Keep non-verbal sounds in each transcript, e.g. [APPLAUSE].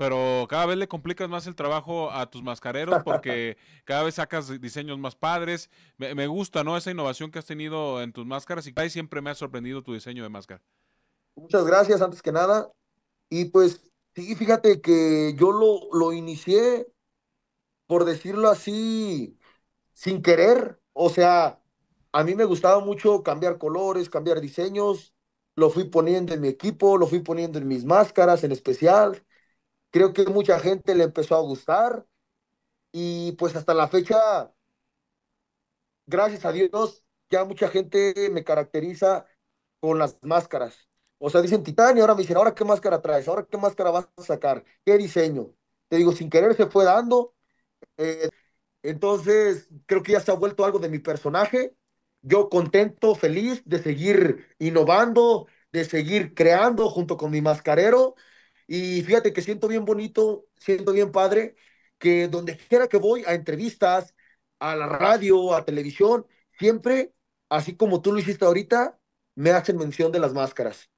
pero cada vez le complicas más el trabajo a tus mascareros [LAUGHS] porque cada vez sacas diseños más padres. Me, gusta, ¿no? Esa innovación que has tenido en tus máscaras y siempre me ha sorprendido tu diseño de máscara. Muchas gracias, antes que nada. Y pues, sí, fíjate que yo lo, lo inicié, por decirlo así, sin querer. O sea, a mí me gustaba mucho cambiar colores, cambiar diseños. Lo fui poniendo en mi equipo, lo fui poniendo en mis máscaras en especial creo que mucha gente le empezó a gustar y pues hasta la fecha, gracias a Dios, ya mucha gente me caracteriza con las máscaras. O sea, dicen Titán ahora me dicen, ahora qué máscara traes, ahora qué máscara vas a sacar, qué diseño. Te digo, sin querer se fue dando. Eh, entonces, creo que ya se ha vuelto algo de mi personaje. Yo contento, feliz de seguir innovando, de seguir creando junto con mi mascarero. Y fíjate que siento bien bonito, siento bien padre, que donde quiera que voy, a entrevistas, a la radio, a televisión, siempre, así como tú lo hiciste ahorita, me hacen mención de las máscaras.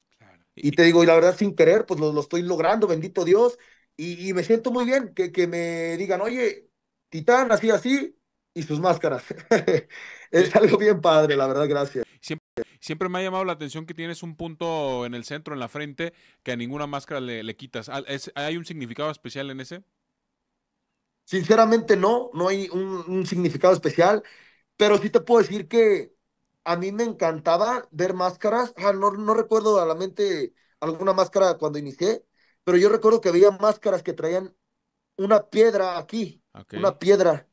Y, te digo, y la verdad sin querer, pues lo, estoy logrando, bendito Dios, y, me siento muy bien que, que, me digan, oye, Titán, así, así, y sus máscaras. [LAUGHS] es algo bien padre, la verdad, gracias. Siempre me ha llamado la atención que tienes un punto en el centro, en la frente, que a ninguna máscara le, quitas. ¿Hay un significado especial en ese? Sinceramente no, no hay un, significado especial, pero sí te puedo decir que a mí me encantaba ver máscaras. Ah, no, recuerdo a la mente alguna máscara cuando inicié, pero yo recuerdo que veía máscaras que traían una piedra aquí, una piedra.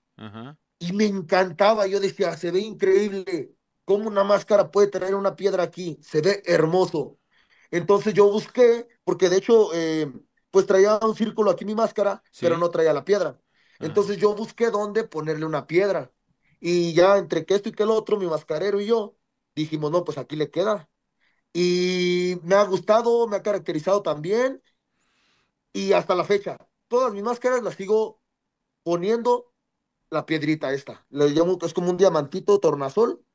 Y me encantaba, yo decía, se ve increíble. ¿Cómo una máscara puede tener una piedra aquí? Se ve hermoso. Entonces yo busqué, porque de hecho, eh, pues traía un círculo aquí mi máscara, pero no traía la piedra. Entonces yo busqué dónde ponerle una piedra. Y ya entre que esto y que lo otro, mi mascarero y yo, dijimos, no, pues aquí le queda. Y me ha gustado, me ha caracterizado también. Y hasta la fecha, todas mis máscaras las sigo poniendo la piedrita esta. Le llamo, es como un diamantito tornasol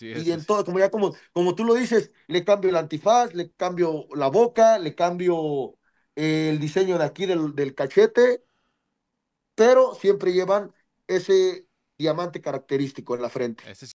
y en todo, como ya como, como tú lo dices, le cambio el antifaz, le cambio la boca, le cambio el diseño de aquí del, cachete, pero siempre llevan ese diamante característico en la frente.